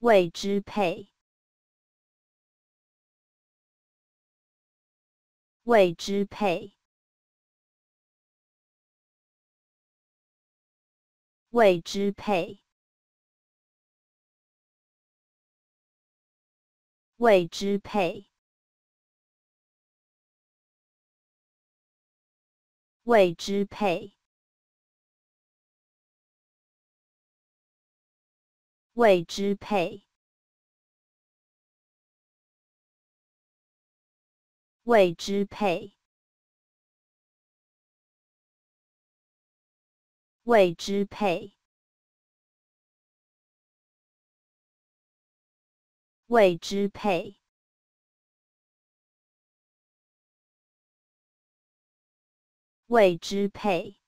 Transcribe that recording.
未支配，未支配，未支配，未支配，未支配。未支配，未支配，未支配，未支配，未支配。